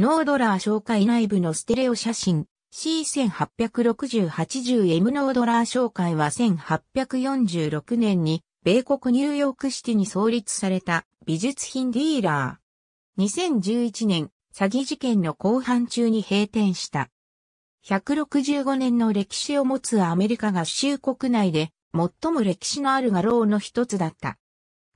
ノードラー紹介内部のステレオ写真 C1860-80M ノードラー紹介は1846年に米国ニューヨークシティに創立された美術品ディーラー。2011年、詐欺事件の後半中に閉店した。165年の歴史を持つアメリカ合衆国内で最も歴史のある画廊の一つだった。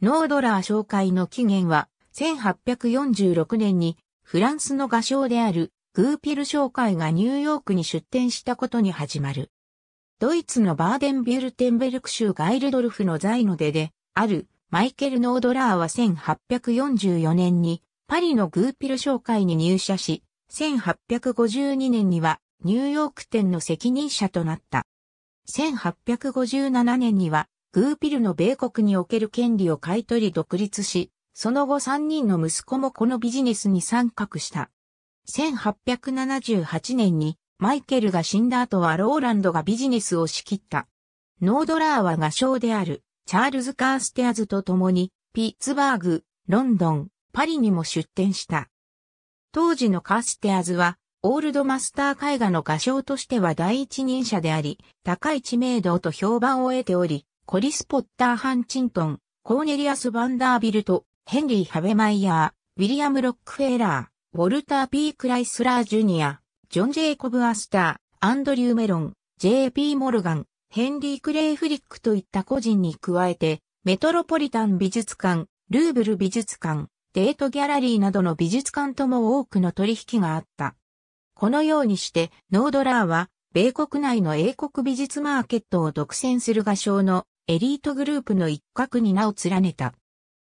ノードラー紹介の起源は1846年にフランスの画商であるグーピル商会がニューヨークに出展したことに始まる。ドイツのバーデンビュルテンベルク州ガイルドルフの在の出で、あるマイケル・ノードラーは1844年にパリのグーピル商会に入社し、1852年にはニューヨーク店の責任者となった。1857年にはグーピルの米国における権利を買い取り独立し、その後3人の息子もこのビジネスに参画した。1878年にマイケルが死んだ後はローランドがビジネスを仕切った。ノードラーは画商であるチャールズ・カーステアズと共にピッツバーグ、ロンドン、パリにも出展した。当時のカーステアズはオールドマスター絵画の画商としては第一人者であり、高い知名度と評判を得ており、コリス・ポッター・ハンチントン、コーネリアス・バンダービルト、ヘンリー・ハベマイヤー、ウィリアム・ロックフェーラー、ウォルター・ピー・クライスラー・ジュニア、ジョン・ジェイコブ・アスター、アンドリュー・メロン、JP モルガン、ヘンリー・クレイ・フリックといった個人に加えて、メトロポリタン美術館、ルーブル美術館、デートギャラリーなどの美術館とも多くの取引があった。このようにして、ノードラーは、米国内の英国美術マーケットを独占する画商のエリートグループの一角に名を連ねた。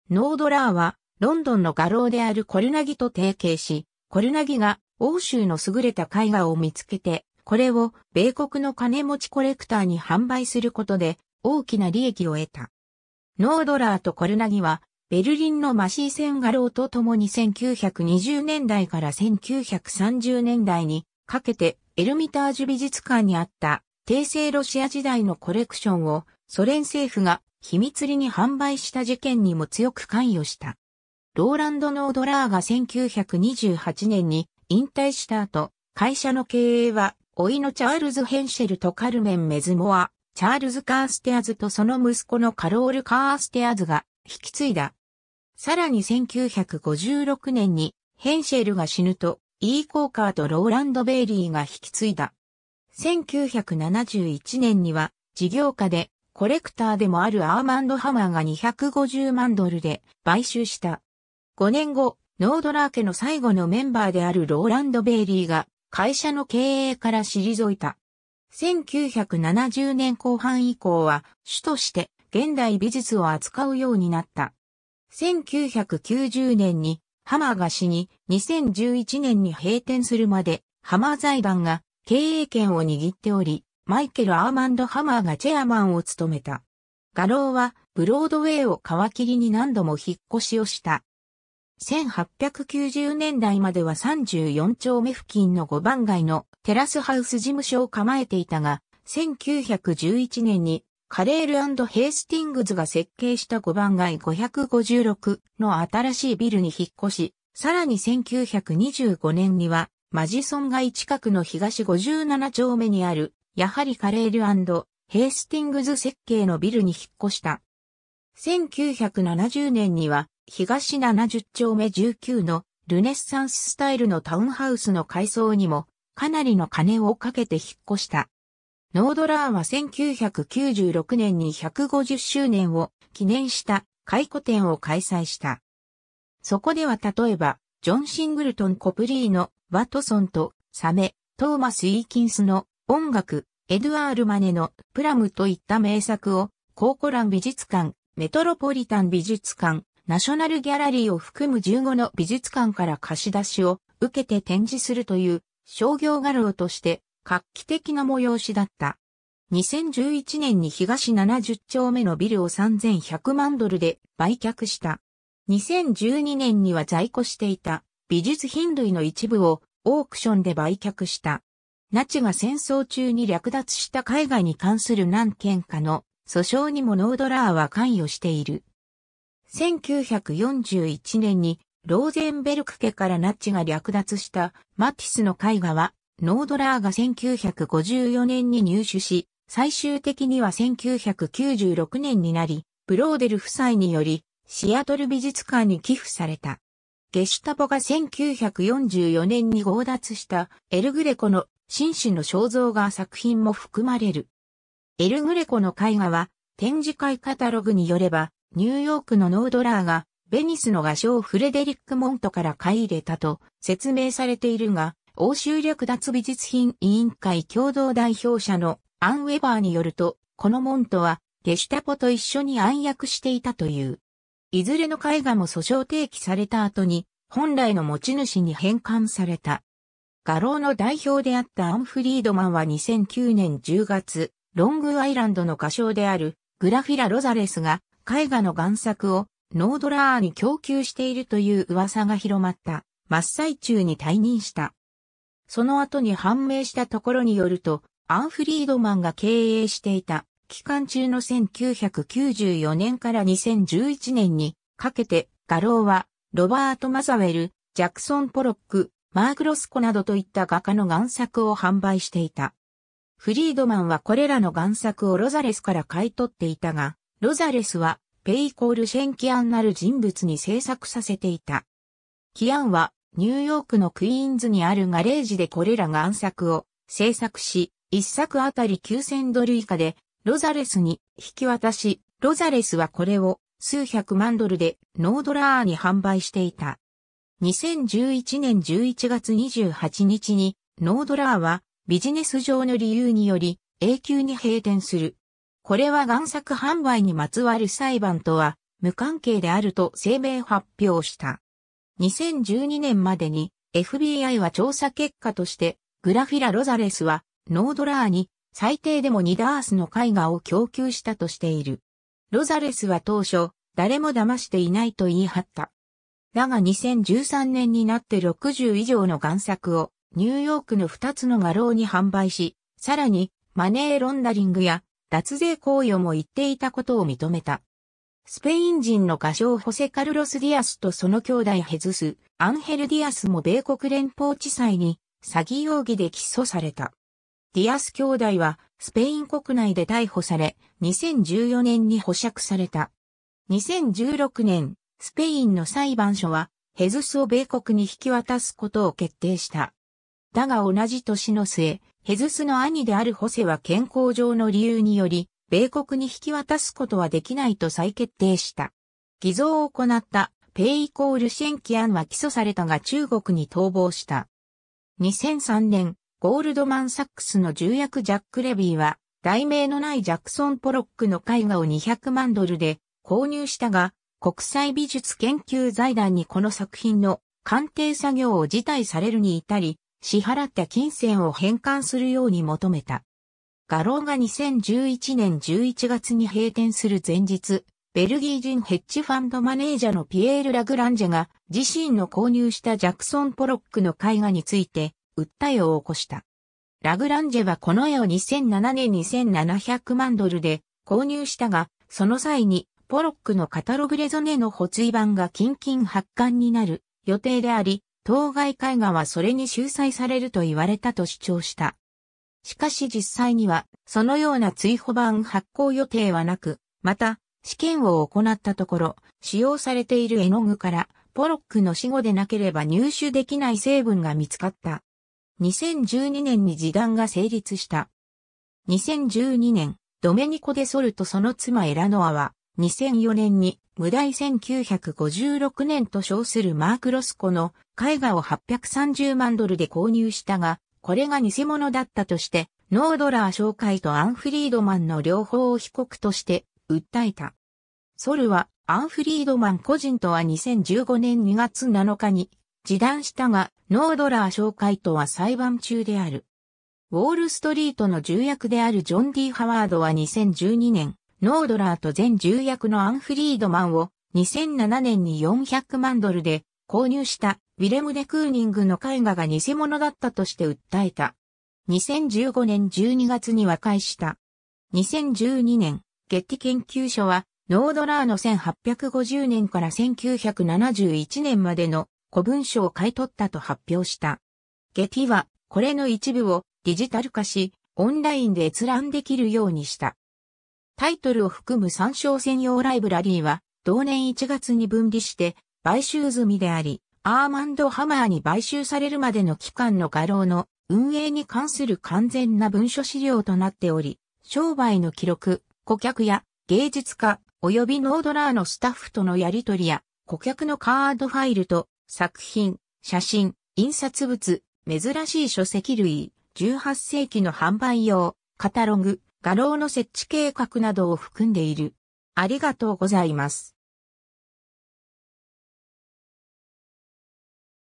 ノードラーは、ロンドンの画廊であるコルナギと提携し、コルナギが欧州の優れた絵画を見つけて、これを米国の金持ちコレクターに販売することで大きな利益を得た。ノードラーとコルナギは、ベルリンのマシーセン画廊と共に1920年代から1930年代にかけてエルミタージュ美術館にあった帝政ロシア時代のコレクションをソ連政府が秘密裏に販売した事件にも強く関与した。ローランド・ノードラーが1928年に引退した後、会社の経営は、いのチャールズ・ヘンシェルとカルメン・メズモア、チャールズ・カーステアズとその息子のカロール・カーステアズが引き継いだ。さらに1956年にヘンシェルが死ぬと、イー・コーカーとローランド・ベイリーが引き継いだ。1971年には事業家でコレクターでもあるアーマンド・ハマーが250万ドルで買収した。5年後、ノードラー家の最後のメンバーであるローランド・ベイリーが会社の経営から退いた。1970年後半以降は主として現代美術を扱うようになった。1990年にハマーが死に2011年に閉店するまでハマー財団が経営権を握っており、マイケル・アーマンド・ハマーがチェアマンを務めた。画廊はブロードウェイを皮切りに何度も引っ越しをした。1890年代までは34丁目付近の5番街のテラスハウス事務所を構えていたが、1911年にカレールヘイスティングズが設計した5番街556の新しいビルに引っ越し、さらに1925年にはマジソン街近くの東57丁目にあるやはりカレールヘイスティングズ設計のビルに引っ越した。1970年には東70丁目19のルネッサンススタイルのタウンハウスの改装にもかなりの金をかけて引っ越した。ノードラーは1996年に150周年を記念した回顧展を開催した。そこでは例えば、ジョン・シングルトン・コプリーのワトソンとサメ、トーマス・イーキンスの音楽、エドゥアール・マネのプラムといった名作を、コーコラン美術館、メトロポリタン美術館、ナショナルギャラリーを含む15の美術館から貸し出しを受けて展示するという商業画廊として画期的な催しだった。2011年に東70丁目のビルを3100万ドルで売却した。2012年には在庫していた美術品類の一部をオークションで売却した。ナチが戦争中に略奪した海外に関する何件かの訴訟にもノードラーは関与している。1941年にローゼンベルク家からナチが略奪したマティスの絵画は、ノードラーが1954年に入手し、最終的には1996年になり、ブローデル夫妻により、シアトル美術館に寄付された。ゲシュタボが1944年に強奪したエルグレコの紳士の肖像画作品も含まれる。エル・グレコの絵画は、展示会カタログによれば、ニューヨークのノードラーが、ベニスの画商フレデリック・モントから買い入れたと説明されているが、欧州略奪美術品委員会共同代表者のアン・ウェバーによると、このモントは、ゲシュタポと一緒に暗躍していたという。いずれの絵画も訴訟提起された後に、本来の持ち主に返還された。画廊の代表であったアンフリードマンは2009年10月、ロングアイランドの画商であるグラフィラ・ロザレスが絵画の贋作をノードラーに供給しているという噂が広まった真っ最中に退任した。その後に判明したところによると、アンフリードマンが経営していた期間中の1994年から2011年にかけて画廊はロバート・マザウェル、ジャクソン・ポロック、マーク・ロスコなどといった画家の贋作を販売していた。フリードマンはこれらの贋作をロザレスから買い取っていたが、ロザレスはペイコールシェン・キアンなる人物に制作させていた。キアンはニューヨークのクイーンズにあるガレージでこれら贋作を制作し、一作あたり9000ドル以下でロザレスに引き渡し、ロザレスはこれを数百万ドルでノードラーに販売していた。2011年11月28日に、ノードラーはビジネス上の理由により永久に閉店する。これは贋作販売にまつわる裁判とは無関係であると声明発表した。2012年までに FBI は調査結果としてグラフィラ・ロザレスはノードラーに最低でも2ダースの絵画を供給したとしている。ロザレスは当初誰も騙していないと言い張った。だが2013年になって60以上の贋作をニューヨークの2つの画廊に販売し、さらにマネーロンダリングや脱税行為も言っていたことを認めた。スペイン人の画商ホセカルロス・ディアスとその兄弟ヘズス、アンヘル・ディアスも米国連邦地裁に詐欺容疑で起訴された。ディアス兄弟はスペイン国内で逮捕され、2014年に保釈された。2016年、スペインの裁判所は、ヘズスを米国に引き渡すことを決定した。だが同じ年の末、ヘズスの兄であるホセは健康上の理由により、米国に引き渡すことはできないと再決定した。偽造を行ったペイイコールシェンキアンは起訴されたが中国に逃亡した。2003年、ゴールドマンサックスの重役ジャック・レビーは、題名のないジャクソン・ポロックの絵画を200万ドルで購入したが、国際美術研究財団にこの作品の鑑定作業を辞退されるに至り、支払った金銭を返還するように求めた。画廊が2011年11月に閉店する前日、ベルギー人ヘッジファンドマネージャーのピエール・ラグランジェが自身の購入したジャクソン・ポロックの絵画について訴えを起こした。ラグランジェはこの絵を2007年2 7 0 0万ドルで購入したが、その際にポロックのカタログレゾネの補追版が近々発刊になる予定であり、当該絵画はそれに収載されると言われたと主張した。しかし実際には、そのような追放版発行予定はなく、また、試験を行ったところ、使用されている絵の具から、ポロックの死後でなければ入手できない成分が見つかった。2012年に示談が成立した。2012年、ドメニコ・デ・ソルとその妻エラノアは、2004年に無題1956年と称するマーク・ロスコの絵画を830万ドルで購入したが、これが偽物だったとして、ノードラー紹介とアンフリードマンの両方を被告として訴えた。ソルはアンフリードマン個人とは2015年2月7日に示談したが、ノードラー紹介とは裁判中である。ウォールストリートの重役であるジョン・ディ・ハワードは2012年、ノードラーと全重役のアンフリードマンを2007年に400万ドルで購入したウィレム・デ・クーニングの絵画が偽物だったとして訴えた。2015年12月に和解した。2012年、ゲッティ研究所は、ノードラーの1850年から1971年までの古文書を買い取ったと発表した。ゲティは、これの一部をディジタル化し、オンラインで閲覧できるようにした。タイトルを含む参照専用ライブラリーは、同年1月に分離して、買収済みであり、アーマンドハマーに買収されるまでの期間の画廊の運営に関する完全な文書資料となっており、商売の記録、顧客や芸術家及びノードラーのスタッフとのやり取りや、顧客のカードファイルと作品、写真、印刷物、珍しい書籍類、18世紀の販売用、カタログ、画廊の設置計画などを含んでいる。ありがとうございます。